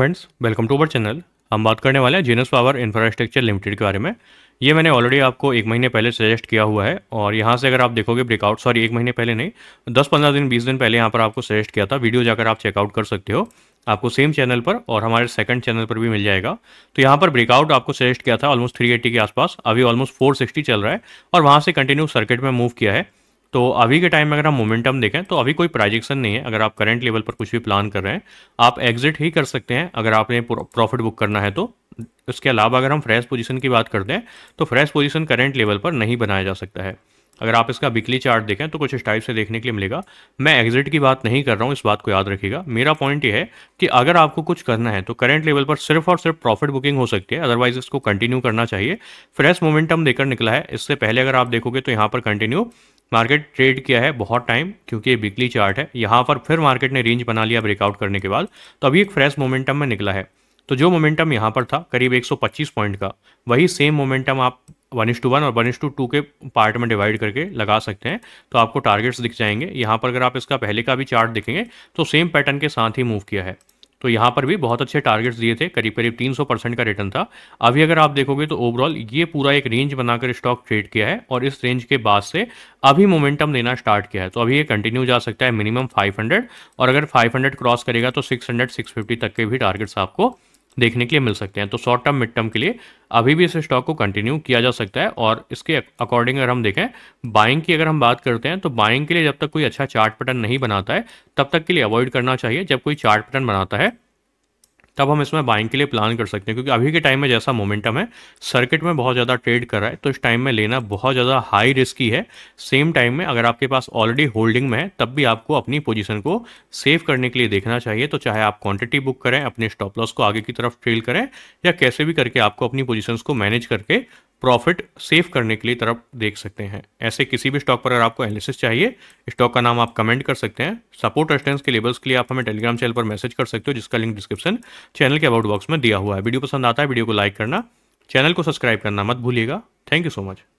friends welcome to our channel हम बात करने वाले हैं जीनस पावर इंफ्रास्ट्रक्चर लिमिटेड के बारे में ये मैंने ऑलरेडी आपको एक महीने पहले सजेस्ट किया हुआ है और यहाँ से अगर आप देखोगे ब्रेकआउट सॉरी एक महीने पहले नहीं दस पंद्रह दिन बीस दिन पहले यहाँ पर आपको सजेस्ट किया था वीडियो जाकर आप चेकआउट कर सकते हो आपको सेम चैनल पर और हमारे सेकंड चैनल पर भी मिल जाएगा तो यहाँ पर ब्रेकआउट आपको सजेस्ट किया था ऑलमोस्ट 380 के आसपास अभी ऑलमोस्ट 460 चल रहा है और वहाँ से कंटिन्यू सर्किट में मूव किया है तो अभी के टाइम में अगर हम मोमेंटम देखें तो अभी कोई प्राइजेक्शन नहीं है अगर आप करंट लेवल पर कुछ भी प्लान कर रहे हैं आप एग्जिट ही कर सकते हैं अगर आपने प्रॉफिट बुक करना है तो इसके अलावा अगर हम फ्रेश पोजीशन की बात करते हैं तो फ्रेश पोजीशन करंट लेवल पर नहीं बनाया जा सकता है अगर आप इसका बिकली चार्ट देखें तो कुछ इस टाइप से देखने के लिए मिलेगा मैं एग्जिट की बात नहीं कर रहा हूँ इस बात को याद रखिएगा मेरा पॉइंट ये है कि अगर आपको कुछ करना है तो करंट लेवल पर सिर्फ और सिर्फ प्रॉफिट बुकिंग हो सकती है अदरवाइज इसको कंटिन्यू करना चाहिए फ्रेश मोमेंटम देकर निकला है इससे पहले अगर आप देखोगे तो यहाँ पर कंटिन्यू मार्केट ट्रेड किया है बहुत टाइम क्योंकि ये वीकली चार्ट है यहाँ पर फिर मार्केट ने रेंज बना लिया ब्रेकआउट करने के बाद तो अभी एक फ्रेश मोमेंटम में निकला है तो जो मोमेंटम यहाँ पर था करीब 125 पॉइंट का वही सेम मोमेंटम आप वन इश टू वन और वन इश टू टू के पार्ट में डिवाइड करके लगा सकते हैं तो आपको टारगेट्स दिख जाएंगे यहाँ पर अगर आप इसका पहले का भी चार्ट देखेंगे तो सेम पैटर्न के साथ ही मूव किया है तो यहाँ पर भी बहुत अच्छे टारगेट्स दिए थे करीब करीब 300 परसेंट का रिटर्न था अभी अगर आप देखोगे तो ओवरऑल ये पूरा एक रेंज बनाकर स्टॉक ट्रेड किया है और इस रेंज के बाद से अभी मोमेंटम देना स्टार्ट किया है तो अभी ये कंटिन्यू जा सकता है मिनिमम 500 और अगर 500 क्रॉस करेगा तो 600 650 तक के भी टारगेट्स आपको देखने के लिए मिल सकते हैं तो शॉर्ट टर्म मिड टर्म के लिए अभी भी इस स्टॉक को कंटिन्यू किया जा सकता है और इसके अकॉर्डिंग अगर हम देखें बाइंग की अगर हम बात करते हैं तो बाइंग के लिए जब तक कोई अच्छा चार्ट पैटर्न नहीं बनाता है तब तक के लिए अवॉइड करना चाहिए जब कोई चार्ट पैटर्न बनाता है तब हम इसमें बाइंग के लिए प्लान कर सकते हैं क्योंकि अभी के टाइम में जैसा मोमेंटम है सर्किट में बहुत ज़्यादा ट्रेड कर रहा है तो इस टाइम में लेना बहुत ज़्यादा हाई रिस्की है सेम टाइम में अगर आपके पास ऑलरेडी होल्डिंग में है तब भी आपको अपनी पोजिशन को सेव करने के लिए देखना चाहिए तो चाहे आप क्वांटिटी बुक करें अपने स्टॉप लॉस को आगे की तरफ ट्रेल करें या कैसे भी करके आपको अपनी पोजिशन को मैनेज करके प्रॉफिट सेव करने के लिए तरफ देख सकते हैं ऐसे किसी भी स्टॉक पर अगर आपको एनालिसिस चाहिए स्टॉक का नाम आप कमेंट कर सकते हैं सपोर्ट रेस्टेंस के लेबल्स के लिए आप हमें टेलीग्राम चैनल पर मैसेज कर सकते हो जिसका लिंक डिस्क्रिप्शन चैनल के अबाउट बॉक्स में दिया हुआ है वीडियो पसंद आता है वीडियो को लाइक करना चैनल को सब्सक्राइब करना मत भूलिएगा थैंक यू सो मच